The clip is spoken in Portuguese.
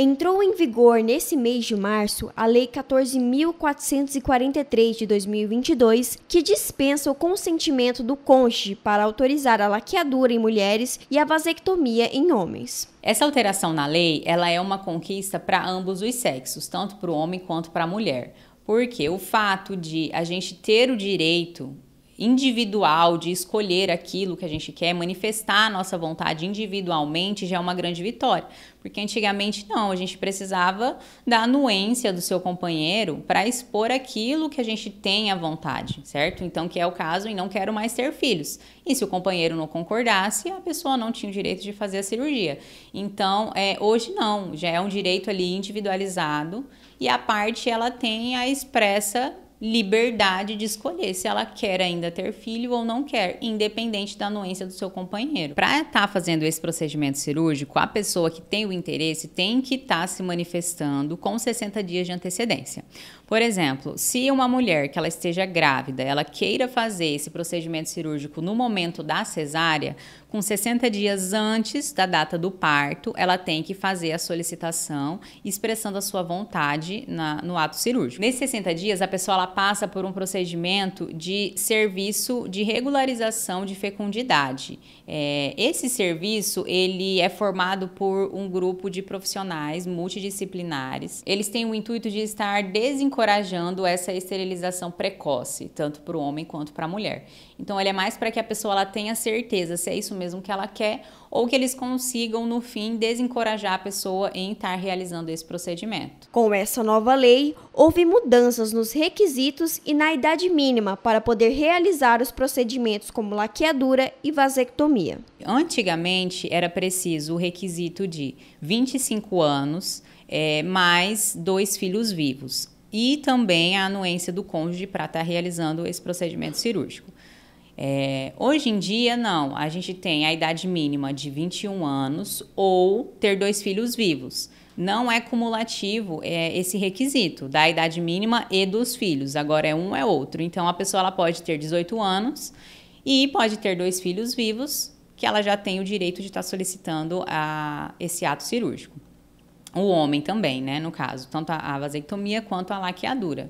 Entrou em vigor nesse mês de março a Lei 14.443 de 2022, que dispensa o consentimento do cônjuge para autorizar a laqueadura em mulheres e a vasectomia em homens. Essa alteração na lei, ela é uma conquista para ambos os sexos, tanto para o homem quanto para a mulher, porque o fato de a gente ter o direito individual de escolher aquilo que a gente quer, manifestar a nossa vontade individualmente já é uma grande vitória. Porque antigamente não, a gente precisava da anuência do seu companheiro para expor aquilo que a gente tem à vontade, certo? Então, que é o caso e não quero mais ter filhos. E se o companheiro não concordasse, a pessoa não tinha o direito de fazer a cirurgia. Então, é, hoje não, já é um direito ali individualizado e a parte ela tem a expressa liberdade de escolher se ela quer ainda ter filho ou não quer, independente da anuência do seu companheiro. Para estar tá fazendo esse procedimento cirúrgico, a pessoa que tem o interesse tem que estar tá se manifestando com 60 dias de antecedência. Por exemplo, se uma mulher que ela esteja grávida, ela queira fazer esse procedimento cirúrgico no momento da cesárea, com 60 dias antes da data do parto, ela tem que fazer a solicitação expressando a sua vontade na, no ato cirúrgico. Nesses 60 dias, a pessoa passa por um procedimento de serviço de regularização de fecundidade. É, esse serviço ele é formado por um grupo de profissionais multidisciplinares. Eles têm o intuito de estar desencorajando essa esterilização precoce, tanto para o homem quanto para a mulher. Então, ele é mais para que a pessoa ela tenha certeza se é isso mesmo que ela quer ou que eles consigam, no fim, desencorajar a pessoa em estar realizando esse procedimento. Com essa nova lei, houve mudanças nos requisitos e na idade mínima para poder realizar os procedimentos como laqueadura e vasectomia. Antigamente era preciso o requisito de 25 anos. É, mais dois filhos vivos e também a anuência do cônjuge para estar realizando esse procedimento cirúrgico. É, hoje em dia, não. A gente tem a idade mínima de 21 anos ou ter dois filhos vivos. Não é cumulativo é, esse requisito da idade mínima e dos filhos. Agora é um é outro. Então a pessoa ela pode ter 18 anos e pode ter dois filhos vivos, que ela já tem o direito de estar tá solicitando a, esse ato cirúrgico. O homem também, né? No caso, tanto a, a vasectomia quanto a laqueadura.